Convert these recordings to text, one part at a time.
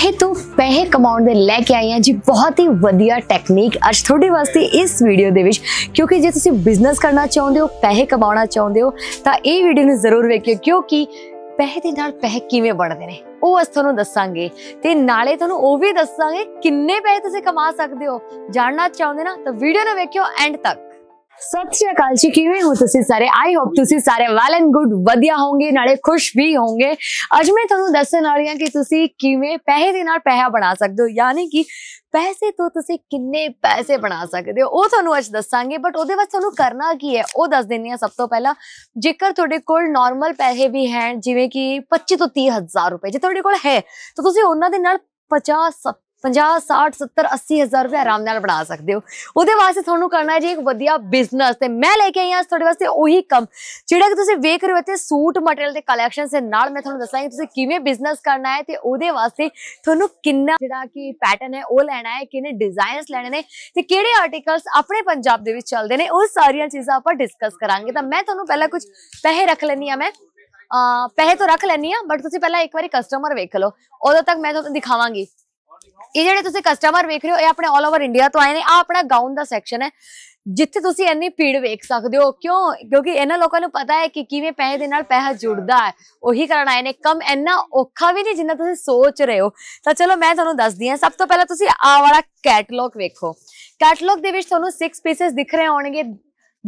ਪੈਸੇ ਤੋਂ ਪੈਸੇ ਕਮਾਉਣ ਦੇ ਲੈ ਕੇ ਆਈ ਜੀ ਬਹੁਤ ਹੀ ਵਧੀਆ ਟੈਕਨੀਕ ਅੱਜ ਤੁਹਾਡੇ ਵਾਸਤੇ ਇਸ ਵੀਡੀਓ ਦੇ ਵਿੱਚ ਕਿਉਂਕਿ ਜੇ ਤੁਸੀਂ ਬਿਜ਼ਨਸ ਕਰਨਾ ਚਾਹੁੰਦੇ ਹੋ ਪੈਸੇ ਕਮਾਉਣਾ ਚਾਹੁੰਦੇ ਹੋ ਤਾਂ ਇਹ ਵੀਡੀਓ ਨੂੰ ਜ਼ਰੂਰ ਵੇਖਿਓ ਕਿਉਂਕਿ ਪੈਸੇ ਦੇ ਨਾਲ ਪੈਸੇ ਕਿਵੇਂ ਬਣਦੇ ਨੇ ਉਹ ਅਸ ਤੁਹਾਨੂੰ ਦੱਸਾਂਗੇ ਤੇ ਨਾਲੇ ਤੁਹਾਨੂੰ ਉਹ ਵੀ ਦੱਸਾਂਗੇ ਕਿੰਨੇ ਪੈਸੇ ਤੁਸੀਂ ਕਮਾ ਸਕਦੇ ਹੋ ਜਾਣਨਾ ਚਾਹੁੰਦੇ ਨਾ ਤਾਂ ਵੀਡੀਓ ਨੂੰ ਵੇਖਿਓ ਐਂਡ ਤੱਕ ਸਤਿ ਸ਼੍ਰੀ ਅਕਾਲ ਜੀ ਕਿਵੇਂ ਹੋ ਤੁਸੀਂ ਸਾਰੇ ਆਈ ਹੋਪ ਤੁਸੀਂ ਸਾਰੇ ਵੈਲ ਐਂਡ ਗੁੱਡ ਵਧੀਆ ਹੋਵੋਗੇ ਨਾਲੇ ਖੁਸ਼ ਵੀ ਹੋਵੋਗੇ ਅੱਜ ਮੈਂ ਤੁਹਾਨੂੰ ਦੱਸਣ ਵਾਲੀ ਹਾਂ ਕਿ ਤੁਸੀਂ ਕਿਵੇਂ ਪੈਸੇ ਦੇ ਨਾਲ ਪੈਸਾ ਬਣਾ ਸਕਦੇ ਹੋ ਯਾਨੀ ਕਿ ਪੈਸੇ ਤੋਂ ਤੁਸੀਂ ਕਿੰਨੇ ਪੈਸੇ ਬਣਾ ਸਕਦੇ ਹੋ ਉਹ ਤੁਹਾਨੂੰ ਅੱਜ ਦੱਸਾਂਗੇ ਬਟ ਉਹਦੇ ਵਾਸਤੇ ਤੁਹਾਨੂੰ ਕਰਨਾ ਕੀ ਹੈ ਉਹ ਦੱਸ ਦਿੰਨੀ ਆ ਸਭ ਤੋਂ ਪਹਿਲਾਂ ਜੇਕਰ ਤੁਹਾਡੇ ਕੋਲ ਨਾਰਮਲ ਪੈਸੇ ਵੀ ਹੈ ਜਿਵੇਂ ਕਿ 25 ਤੋਂ 30000 ਰੁਪਏ ਜੇ ਤੁਹਾਡੇ ਕੋਲ ਹੈ ਤਾਂ ਤੁਸੀਂ ਉਹਨਾਂ ਦੇ ਨਾਲ 50 50 60 70 80 ਹਜ਼ਾਰ ਰੁਪਏ ਆਰਾਮ ਨਾਲ ਬਣਾ ਸਕਦੇ ਹੋ ਉਹਦੇ ਵਾਸਤੇ ਤੁਹਾਨੂੰ ਕਰਨਾ ਹੈ ਜੀ ਇੱਕ ਵਧੀਆ ਬਿਜ਼ਨਸ ਤੇ ਮੈਂ ਲੈ ਕੇ ਆਈ ਹਾਂ ਤੁਹਾਡੇ ਵਾਸਤੇ ਉਹੀ ਕੰਮ ਜਿਹੜਾ ਕਿ ਤੁਸੀਂ ਵੇਖ ਰਹੇ ਹੋ ਤੇ ਸੂਟ ਮਟੀਰੀਅਲ ਦੇ ਕਲੈਕਸ਼ਨ ਦੇ ਨਾਲ ਮੈਂ ਤੁਹਾਨੂੰ ਦੱਸਾਂਗੀ ਤੁਸੀਂ ਕਿਵੇਂ ਬਿਜ਼ਨਸ ਕਰਨਾ ਹੈ ਤੇ ਉਹਦੇ ਵਾਸਤੇ ਤੁਹਾਨੂੰ ਕਿੰਨਾ ਜਿਹੜਾ ਕਿ ਪੈਟਰਨ ਹੈ ਉਹ ਲੈਣਾ ਹੈ ਕਿੰਨੇ ਡਿਜ਼ਾਈਨਸ ਲੈਣੇ ਨੇ ਤੇ ਕਿਹੜੇ ਆਰਟੀਕਲਸ ਆਪਣੇ ਪੰਜਾਬ ਦੇ ਵਿੱਚ ਚੱਲਦੇ ਨੇ ਉਹ ਸਾਰੀਆਂ ਚੀਜ਼ਾਂ ਆਪਾਂ ਡਿਸਕਸ ਕਰਾਂਗੇ ਤਾਂ ਮੈਂ ਤੁਹਾਨੂੰ ਪਹਿਲਾਂ ਕੁਝ ਪੈਸੇ ਰੱਖ ਲੈਣੀ ਆ ਮੈਂ ਪਹਿਲੇ ਤਾਂ ਰੱਖ ਲੈਣੀ ਆ ਬਟ ਤੁਸੀਂ ਪਹਿਲਾਂ ਇੱਕ ਵਾਰੀ ਕਸਟਮਰ ਵੇਖ ਲਓ ਉਦੋਂ ਤੱਕ ਮੈਂ ਤੁਹਾਨੂੰ ਦਿਖਾਵਾਂਗੀ ਇਹ ਜਿਹੜੇ ਤੁਸੀਂ ਕਸਟਮਰ ਵੇਖ ਰਹੇ ਹੋ ਇਹ ਆਪਣੇ 올 ਓਵਰ ਇੰਡੀਆ ਤੋਂ ਆਏ ਨੇ ਆ ਆਪਣਾ ਗਾਊਨ ਦਾ ਸੈਕਸ਼ਨ ਹੈ ਜਿੱਥੇ ਤੁਸੀਂ ਇੰਨੀ ਭੀੜ ਵੇਖ ਸਕਦੇ ਹੋ ਕਿਉਂ ਕਿਉਂਕਿ ਇਹਨਾਂ ਲੋਕਾਂ ਨੂੰ ਪਤਾ ਹੈ ਕਿ ਕਿਵੇਂ ਪੈਸੇ ਦੇ ਨਾਲ ਪੈਸਾ ਜੁੜਦਾ ਹੈ ਉਹੀ ਕਰਨ ਆਏ ਨੇ ਕਮ ਇੰਨਾ ਔਖਾ ਵੀ ਨਹੀਂ ਜਿੰਨਾ ਤੁਸੀਂ ਸੋਚ ਰਹੇ ਹੋ ਤਾਂ ਚਲੋ ਮੈਂ ਤੁਹਾਨੂੰ ਦੱਸਦੀ ਹਾਂ ਸਭ ਤੋਂ ਪਹਿਲਾਂ ਤੁਸੀਂ ਆ ਵਾਲਾ ਕੈਟਲੌਗ ਵੇਖੋ ਕੈਟਲੌਗ ਦੇ ਵਿੱਚ ਤੁਹਾਨੂੰ 6 ਪੀਸਸ ਦਿਖ ਰਹੇ ਹੋਣਗੇ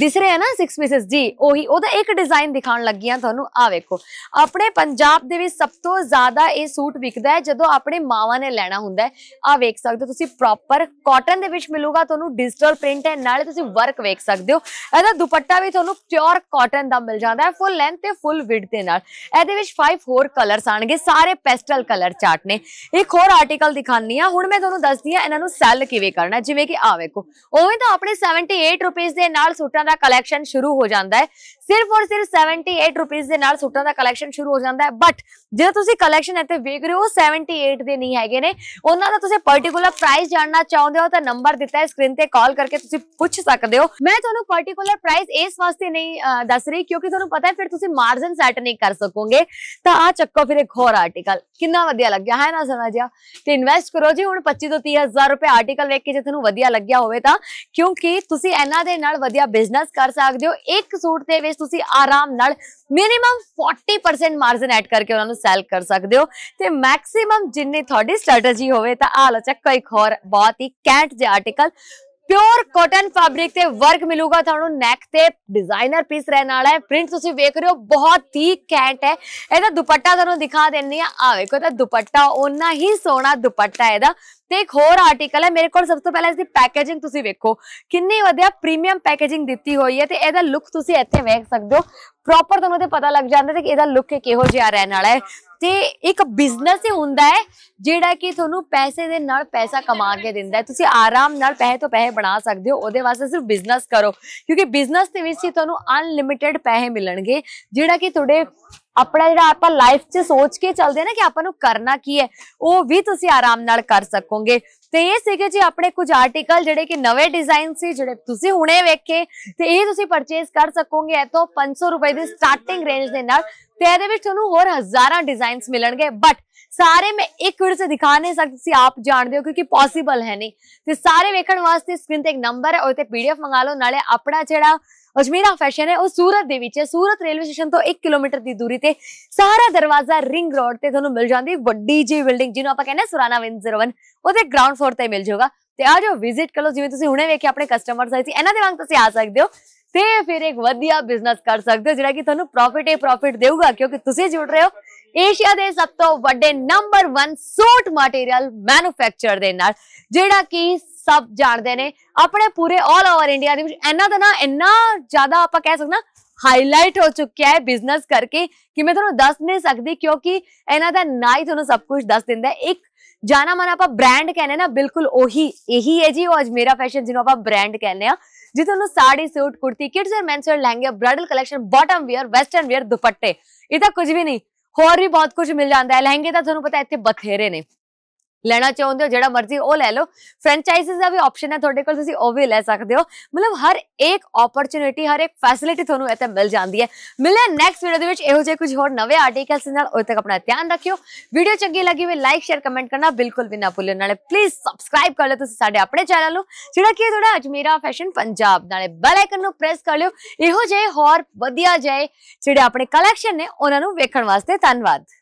ਦਿਸ ਰਿਹਾ ਨਾ 6 ਪੀਸਸ ਜੀ ਉਹੀ ਉਹਦਾ ਇੱਕ ਡਿਜ਼ਾਈਨ ਦਿਖਾਉਣ ਲੱਗੀ ਆ ਤੁਹਾਨੂੰ ਆ ਵੇਖੋ ਆਪਣੇ ਪੰਜਾਬ ਦੇ ਵਿੱਚ ਸਭ ਤੋਂ ਜ਼ਿਆਦਾ ਇਹ ਸੂਟ ਵਿਕਦਾ ਹੈ ਜਦੋਂ ਆਪਣੇ ਮਾਵਾਂ ਨੇ ਲੈਣਾ ਹੁੰਦਾ ਹੈ ਆ ਵੇਖ ਸਕਦੇ ਹੋ ਤੁਸੀਂ ਪ੍ਰੋਪਰ ਕਾਟਨ ਦੇ ਵਿੱਚ ਮਿਲੂਗਾ ਤੁਹਾਨੂੰ ਡਿਜੀਟਲ ਪ੍ਰਿੰਟ ਹੈ ਨਾਲੇ ਤੁਸੀਂ ਵਰਕ ਵੇਖ ਸਕਦੇ ਹੋ ਇਹਦਾ ਦੁਪੱਟਾ ਵੀ ਤੁਹਾਨੂੰ ਪਿਓਰ ਕਾਟਨ ਦਾ ਮਿਲ ਜਾਂਦਾ ਹੈ ਫੁੱਲ ਲੈਂਥ ਤੇ ਫੁੱਲ ਵਿਡਥ ਦੇ ਨਾਲ ਇਹਦੇ ਵਿੱਚ 5 ਹੋਰ ਕਲਰਸ ਆਣਗੇ ਸਾਰੇ ਪੈਸਟਲ ਕਲਰ ਚਾਰਟ ਨੇ ਇੱਕ ਹੋਰ ਆਰਟੀਕਲ ਦਿਖਾਣੀ ਆ ਹੁਣ ਮੈਂ ਤੁਹਾਨੂੰ ਦੱਸਦੀ ਆ ਇਹਨਾਂ ਨੂੰ ਸੈਲ ਕਿਵੇਂ ਕਰਨਾ ਜਿਵੇਂ ਕਿ ਆ ਵੇਖੋ ਉਵੇਂ ਤਾਂ ਆਪਣੇ 78 ਰੁਪਏ ਦੇ ਨਾਲ ਸੂਟ ਸੂਟਾਂ ਦਾ ਕਲੈਕਸ਼ਨ ਸ਼ੁਰੂ ਹੋ ਜਾਂਦਾ ਹੈ ਸਿਰਫ ਔਰ ਸਿਰਫ 78 ਰੁਪਏ ਦੇ ਨਾਲ ਸੂਟਾਂ ਦਾ ਕਲੈਕਸ਼ਨ ਸ਼ੁਰੂ ਹੋ ਜਾਂਦਾ ਹੈ ਬਟ ਜੇ ਤੁਸੀਂ ਕਲੈਕਸ਼ਨ ਇੱਥੇ ਵੇਖ ਰਹੇ ਹੋ 78 ਦੇ ਨਹੀਂ ਹੈਗੇ ਨੇ ਉਹਨਾਂ ਦਾ ਤੁਸੀਂ ਪਾਰਟਿਕੂਲਰ ਪ੍ਰਾਈਸ ਜਾਣਨਾ ਚਾਹੁੰਦੇ ਹੋ ਤਾਂ ਨੰਬਰ ਦਿੱਤਾ ਹੈ ਸਕਰੀਨ ਤੇ ਕਾਲ ਕਰਕੇ ਤੁਸੀਂ ਪੁੱਛ ਸਕਦੇ ਹੋ ਮੈਂ ਤੁਹਾਨੂੰ ਪਾਰਟਿਕੂਲਰ ਪ੍ਰਾਈਸ ਇਸ ਵਾਸਤੇ ਨਹੀਂ ਦੱਸ ਰਹੀ ਕਿਉਂਕਿ ਤੁਹਾਨੂੰ ਪਤਾ ਹੈ ਫਿਰ ਤੁਸੀਂ ਮਾਰਜਨ ਸੈਟ ਨਹੀਂ ਕਰ ਸਕੋਗੇ ਤਾਂ ਆ ਚੱਕੋ ਫਿਰ ਇੱਕ ਹੋਰ ਆਰਟੀਕਲ ਕਿੰਨਾ ਵਧੀਆ ਲੱਗਿਆ ਹੈ ਨਾ ਸਮਝਿਆ ਤੇ ਇਨਵੈਸਟ ਕਰੋ ਜੀ ਹੁਣ 25 ਤੋਂ 30000 ਰੁਪਏ ਆਰਟੀਕਲ ਵੇਖ ਕੇ ਜੇ ਤੁਹਾਨੂੰ ਵਧੀਆ ਲੱਗਿਆ ਹੋਵੇ ਤਾਂ ਕਿਉਂਕਿ ਤੁਸੀਂ ਇਹਨਾਂ ਦੇ ਨਾਲ ਵਧੀਆ ਬਿਜ਼ਨਸ ਬਿਜ਼ਨਸ ਕਰ ਸਕਦੇ ਹੋ ਇੱਕ ਸੂਟ ਦੇ ਵਿੱਚ ਤੁਸੀਂ ਆਰਾਮ ਨਾਲ ਮਿਨੀਮਮ 40% ਮਾਰਜਨ ਐਡ ਕਰਕੇ ਉਹਨਾਂ ਨੂੰ ਸੈਲ ਕਰ ਸਕਦੇ ਹੋ ਤੇ ਮੈਕਸਿਮਮ ਜਿੰਨੀ ਤੁਹਾਡੀ ਸਟ੍ਰੈਟਜੀ ਹੋਵੇ ਤਾਂ ਆ ਲੋ ਚੱਕ ਇੱਕ ਹੋਰ ਬਹੁਤ ਹੀ ਕੈਂਟ ਦੇ ਆਰਟੀਕਲ ਪਿਓਰ ਕਾਟਨ ਫੈਬਰਿਕ ਤੇ ਵਰਕ ਮਿਲੂਗਾ ਤੁਹਾਨੂੰ ਨੈਕ ਤੇ ਡਿਜ਼ਾਈਨਰ ਪੀਸ ਰਹਿਣ ਵਾਲਾ ਹੈ ਪ੍ਰਿੰਟ ਤੁਸੀਂ ਵੇਖ ਰਹੇ ਹੋ ਬਹੁਤ ਹੀ ਕੈਂਟ ਹੈ ਇਹਦਾ ਦੁਪੱਟਾ ਤੁਹਾਨੂੰ ਦਿਖਾ ਦਿੰਨੀ ਆ ਆ ਵੇਖੋ ਤਾਂ ਦੁਪੱਟਾ ਉਹਨਾਂ ਹੀ ਸੋਹਣਾ ਦੁਪੱਟਾ ਹੈ ਇਹਦਾ ਤੇ ਇੱਕ ਹੋਰ ਆਰਟੀਕਲ ਹੈ ਮੇਰੇ ਕੋਲ ਸਭ ਤੋਂ ਪਹਿਲਾਂ ਇਸ ਦੀ ਪੈਕੇਜਿੰਗ ਤੁਸੀਂ ਵੇਖੋ ਕਿੰਨੀ ਵਧੀਆ ਪ੍ਰੀਮੀਅਮ ਪੈਕੇਜਿੰਗ ਦਿੱਤੀ ਹੋਈ ਹੈ ਤੇ ਇਹਦਾ ਲੁੱਕ ਤੁਸੀਂ ਇੱਥੇ ਵੇਖ ਸਕਦੇ ਹੋ ਪ੍ਰੋਪਰ ਤੁਹਾਨੂੰ ਤੇ ਪਤਾ ਲੱਗ ਜਾਂਦਾ ਤੇ ਕਿ ਇਹਦਾ ਲੁੱਕ ਕਿਹੋ ਜਿਹਾ ਰਹਿਣ ਵਾਲਾ ਹੈ ਤੇ ਇੱਕ ਬਿਜ਼ਨਸ ਹੀ ਹੁੰਦਾ ਹੈ ਜਿਹੜਾ ਕਿ ਤੁਹਾਨੂੰ ਪੈਸੇ ਦੇ ਨਾਲ ਪੈਸਾ ਕਮਾ ਕੇ ਦਿੰਦਾ ਹੈ ਤੁਸੀਂ ਆਰਾਮ ਨਾਲ ਪੈਸੇ ਤੋਂ ਪੈਸੇ ਬਣਾ ਸਕਦੇ ਹੋ ਉਹਦੇ ਵਾਸਤੇ ਸਿਰਫ ਬਿਜ਼ਨਸ ਕਰੋ ਕਿਉਂਕਿ ਬਿਜ਼ਨਸ ਦੇ ਵਿੱਚ ਹੀ ਤੁਹਾਨੂੰ ਅਨਲਿਮਿਟਿਡ ਪੈਸੇ ਮਿਲਣਗੇ ਜਿਹੜਾ ਕਿ ਤੁਹਾਡੇ ਆਪਣਾ ਜਿਹੜਾ ਆਪਾਂ ਲਾਈਫ 'ਚ ਸੋਚ ਕੇ ਚੱਲਦੇ ਆ ਨਾ ਕਿ ਆਪਾਂ ਨੂੰ ਕਰਨਾ ਕੀ ਹੈ ਉਹ ਵੀ ਤੁਸੀਂ ਆਰਾਮ ਨਾਲ ਕਰ ਸਕੋਗੇ ਤੇ ਇਹ ਸੀਗੇ ਜੀ ਆਪਣੇ ਕੁਝ ਆਰਟੀਕਲ ਜਿਹੜੇ ਕਿ ਨਵੇਂ ਡਿਜ਼ਾਈਨ ਸੀ ਜਿਹੜੇ ਤੁਸੀਂ ਹੁਣੇ ਵੇਖੇ ਤੇ ਇਹ ਤੁਸੀਂ ਪਰਚੇਸ ਕਰ ਸਕੋਗੇ ਇਤੋਂ 500 ਰੁਪਏ ਦੀ ਸਟਾਰਟਿੰਗ ਰੇਂਜ ਦੇ ਨਾਲ ਤੇ ਇਹਦੇ ਵਿੱਚ ਤੁਹਾਨੂੰ ਹੋਰ ਹਜ਼ਾਰਾਂ ਡਿਜ਼ਾਈਨਸ ਮਿਲਣਗੇ ਬਟ ਸਾਰੇ ਮੈਂ ਇੱਕ ਵਾਰ ਸੇ ਦਿਖਾ ਨਹੀਂ ਸਕਦੀ ਸੀ ਆਪ ਜਾਣਦੇ ਹੋ ਕਿਉਂਕਿ ਪੋਸੀਬਲ ਹੈ ਨਹੀਂ ਤੇ ਸਾਰੇ ਵੇਖਣ ਵਾਸਤੇ ਸਕਰੀਨ ਤੇ ਇੱਕ ਨੰਬਰ ਹੈ ਉਹ ਤੇ ਪੀਡੀਐਫ ਮੰਗਾ ਲਓ ਨਾਲੇ ਆਪਣਾ ਜਿਹੜਾ ਅਜਮੇਰਾ ਫੈਸ਼ਨ ਹੈ ਉਹ ਸੂਰਤ ਦੇ ਵਿੱਚ ਹੈ ਸੂਰਤ ਰੇਲਵੇ ਸਟੇਸ਼ਨ ਤੋਂ 1 ਕਿਲੋਮੀਟਰ ਦੀ ਦੂਰੀ ਤੇ ਸਾਰਾ ਦਰਵਾਜ਼ਾ ਰਿੰਗ ਰੋਡ ਤੇ ਤੁਹਾਨੂੰ ਮਿਲ ਜਾਂਦੀ ਵੱਡੀ ਜੀ ਬਿਲਡਿੰਗ ਜਿਹਨੂੰ ਆਪਾਂ ਕਹਿੰਦੇ ਸੁਰਾਨਾ 101 ਉਹਦੇ ਗਰਾਊਂਡ ਫਲੋਰ ਤੇ ਮਿਲ ਜਾਊਗਾ ਤੇ ਆ ਜਾਓ ਵਿਜ਼ਿਟ ਕਰੋ ਜਿਵੇਂ ਤੁਸੀਂ ਹੁਣੇ ਵੇਖਿਆ ਆਪਣੇ ਕਸਟਮਰਸ ਆਏ ਸੀ ਇਹਨਾਂ ਦੇ ਵਾਂਗ ਤੁਸੀਂ ਆ ਸਕਦੇ ਹੋ ਤੇ ਫਿਰ ਇੱਕ ਵਧੀਆ ਬਿਜ਼ਨਸ ਕਰ ਸਕਦੇ ਹੋ ਜਿਹੜਾ ਕਿ ਤੁਹਾਨੂੰ ਪ੍ਰੋਫਿਟ ਹੀ ਪ੍ਰੋਫਿਟ ਦੇਊਗਾ ਕਿਉਂਕਿ ਤੁਸੀਂ ਜੁੜ ਰਹੇ ਹੋ ਏਸ਼ੀਆ ਦੇ ਸਭ ਤੋਂ ਵੱਡੇ ਨੰਬਰ 1 ਸੂਟ ਮਟੀਰੀਅਲ ਮੈਨੂਫੈਕਚਰ ਦੇ ਨਾਲ ਜਿਹੜਾ ਕਿ ਸਭ ਜਾਣਦੇ ਨੇ ਆਪਣੇ ਪੂਰੇ 올 ਓਵਰ ਇੰਡੀਆ ਦੇ ਵਿੱਚ ਇਹਨਾਂ ਦਾ ਨਾ ਇੰਨਾ ਜ਼ਿਆਦਾ ਆਪਾਂ ਕਹਿ ਸਕਦਾ ਹਾਈਲਾਈਟ ਹੋ ਚੁੱਕਿਆ ਹੈ ਬਿਜ਼ਨਸ ਕਰਕੇ ਕਿ ਮੈਂ ਤੁਹਾਨੂੰ ਦੱਸ ਨਹੀਂ ਸਕਦੀ ਕਿਉਂਕਿ ਇਹਨਾਂ ਦਾ ਨਾ ਹੀ ਤੁਹਾਨੂੰ ਸਭ ਕੁਝ ਦੱਸ ਦਿੰਦਾ ਇੱਕ ਜਾਣਾ ਮਨ ਆਪਾਂ ਬ੍ਰਾਂਡ ਕਹਿੰਦੇ ਨਾ ਬਿਲਕੁਲ ਉਹੀ ਇਹੀ ਹੈ ਜੀ ਉਹ ਅੱਜ ਮੇਰਾ ਫੈਸ਼ਨ ਜਿਹਨੂੰ ਆਪਾਂ ਬ੍ਰਾਂਡ ਕਹਿੰਦੇ ਆ ਜੀ ਤੁਹਾਨੂੰ sari suit kurti kids and men's lehenga bridal collection bottom wear western wear ਦੁਪੱਟੇ ਇਹ ਤਾਂ ਕੁਝ ਵੀ ਨਹੀਂ ਹੋਰ ਵੀ ਬਹੁਤ ਕੁਝ ਮਿਲ ਜਾਂਦਾ ਹੈ ਲਹਿੰਗੇ ਤਾਂ ਤੁਹਾਨੂੰ ਪਤਾ ਇੱਥੇ ਬਥੇਰੇ ਨੇ ਲੈਣਾ ਚਾਹੁੰਦੇ ਹੋ ਜਿਹੜਾ ਮਰਜ਼ੀ ਉਹ ਲੈ ਲਓ ਫਰੈਂਚਾਈਜ਼ਸ ਦਾ ਵੀ ਆਪਸ਼ਨ ਹੈ ਤੁਹਾਡੇ ਕੋਲ ਤੁਸੀਂ ਉਹ ਵੀ ਲੈ ਸਕਦੇ ਹੋ ਮਤਲਬ ਹਰ ਇੱਕ ਓਪਰਚ्युनिटी ਹਰ ਇੱਕ ਫੈਸਿਲਿਟੀ ਤੁਹਾਨੂੰ ਇੱਥੇ ਮਿਲ ਜਾਂਦੀ ਹੈ ਮਿਲਿਆ ਨੈਕਸਟ ਵੀਡੀਓ ਦੇ ਵਿੱਚ ਇਹੋ ਜਿਹੇ ਕੁਝ ਹੋਰ ਨਵੇਂ ਆਰਟੀਕਲਸ ਨਾਲ ਉਦੋਂ ਤੱਕ ਆਪਣਾ ਧਿਆਨ ਰੱਖਿਓ ਵੀਡੀਓ ਚੰਗੀ ਲੱਗੀ ਹੋਵੇ ਲਾਈਕ ਸ਼ੇਅਰ ਕਮੈਂਟ ਕਰਨਾ ਬਿਲਕੁਲ ਵੀ ਨਾ ਭੁੱਲਿਓ ਨਾਲੇ ਪਲੀਜ਼ ਸਬਸਕ੍ਰਾਈਬ ਕਰ ਲਓ ਤੁਸੀਂ ਸਾਡੇ ਆਪਣੇ ਚੈਨਲ ਨੂੰ ਜਿਹੜਾ ਕਿ ਥੋੜਾ ਅਜਮੇਰਾ ਫੈਸ਼ਨ ਪੰਜਾਬ ਨਾਲੇ ਬੈਲ ਆਈਕਨ ਨੂੰ ਪ੍ਰੈਸ ਕਰ ਲਿਓ ਇਹੋ ਜਿਹੇ ਹੋਰ ਵਧੀਆ ਜਾਏ ਜਿਹੜੇ ਆਪਣੇ ਕਲੈਕਸ਼ਨ ਨੇ ਉਹਨਾਂ ਨੂੰ ਵੇਖਣ ਵਾਸਤੇ ਧੰਨਵਾਦ